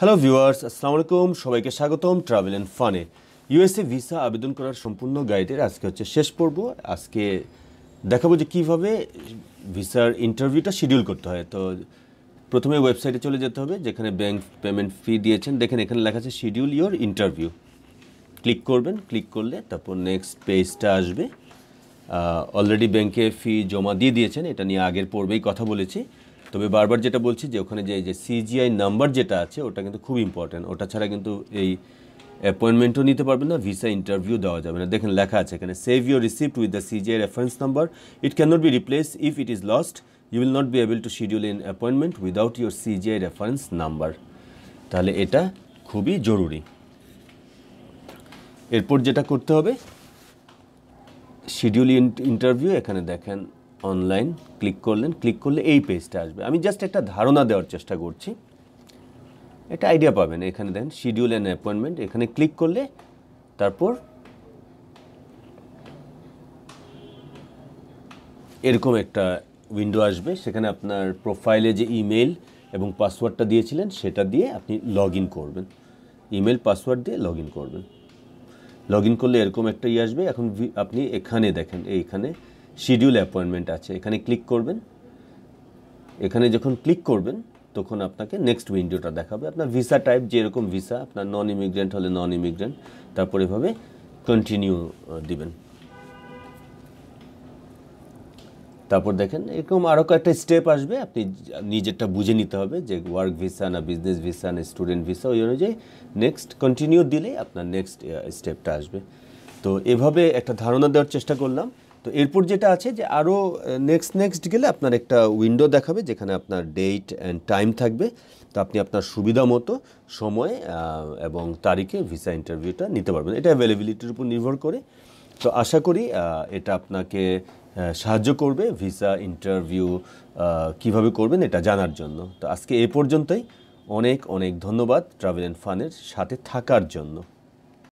hello viewers আসসালামু আলাইকুম সবাইকে স্বাগতম ট্রাভেল অ্যান্ড ফানে ইউএসএ ভিসা আবেদন করার সম্পূর্ণ গাইডের আজকে হচ্ছে শেষ পর্ব আজকে দেখাবো যে কীভাবে ভিসার ইন্টারভিউটা শিডিউল করতে হয় তো প্রথমে ওয়েবসাইটে চলে যেতে হবে যেখানে ব্যাংক পেমেন্ট ফি দিয়েছেন দেখেন এখানে লেখা আছে শিডিউল ইয়োর ইন্টারভিউ ক্লিক করবেন ক্লিক করলে তারপর নেক্সট পেজটা আসবে অলরেডি ব্যাংকে ফি জমা দিয়ে দিয়েছেন এটা নিয়ে আগের পর্বেই কথা বলেছি তবে বারবার যেটা বলছি যে ওখানে যে সিজিআই নাম্বার যেটা আছে ওটা কিন্তু খুব ইম্পর্ট্যান্ট ওটা ছাড়া কিন্তু এই অ্যাপয়েন্টমেন্টও নিতে পারবেন না ভিসা ইন্টারভিউ দেওয়া যাবে না দেখেন লেখা আছে এখানে save your receipt with the CGI reference number it can not be replace if it is lost you will not be able to schedule in appointment without your CGI reference number তাহলে এটা খুবই জরুরি এরপর যেটা করতে হবে schedule interview এখানে দেখেন অনলাইন ক্লিক করলেন ক্লিক করলে এই পেজটা আসবে আমি জাস্ট একটা ধারণা দেওয়ার চেষ্টা করছি একটা আইডিয়া পাবেন এখানে দেখেন শিডিউল অ্যান্ড অ্যাপয়েন্টমেন্ট এখানে ক্লিক করলে তারপর এরকম একটা উইন্ডো আসবে সেখানে আপনার প্রোফাইলে যে ইমেল এবং পাসওয়ার্ডটা দিয়েছিলেন সেটা দিয়ে আপনি লগ করবেন ইমেল পাসওয়ার্ড দিয়ে লগ করবেন লগ করলে এরকম একটা ই আসবে এখন আপনি এখানে দেখেন এইখানে শিডিউল অ্যাপয়েন্টমেন্ট আছে এখানে ক্লিক করবেন এখানে যখন ক্লিক করবেন তখন আপনাকে নেক্সট উইন্ডোটা দেখাবে আপনার ভিসা টাইপ যেরকম ভিসা আপনার নন ইমিগ্রেন্ট হলে নন ইমিগ্রেন্ট তারপর এভাবে কন্টিনিউ দিবেন তারপর দেখেন এরকম আরও কয়েকটা স্টেপ আসবে আপনি নিজেরটা বুঝে নিতে হবে যে ওয়ার্ক ভিসা না বিজনেস ভিসা না স্টুডেন্ট ভিসা ওই অনুযায়ী নেক্সট কন্টিনিউ দিলে আপনার নেক্সট স্টেপটা আসবে তো এভাবে একটা ধারণা দেওয়ার চেষ্টা করলাম তো এরপর যেটা আছে যে আরও নেক্সট নেক্সট গেলে আপনার একটা উইন্ডো দেখাবে যেখানে আপনার ডেট অ্যান্ড টাইম থাকবে তো আপনি আপনার সুবিধা মতো সময় এবং তারিখে ভিসা ইন্টারভিউটা নিতে পারবেন এটা অ্যাভেলেবিলিটির উপর নির্ভর করে তো আশা করি এটা আপনাকে সাহায্য করবে ভিসা ইন্টারভিউ কিভাবে করবেন এটা জানার জন্য তো আজকে এ পর্যন্তই অনেক অনেক ধন্যবাদ ট্রাভেল অ্যান্ড ফানের সাথে থাকার জন্য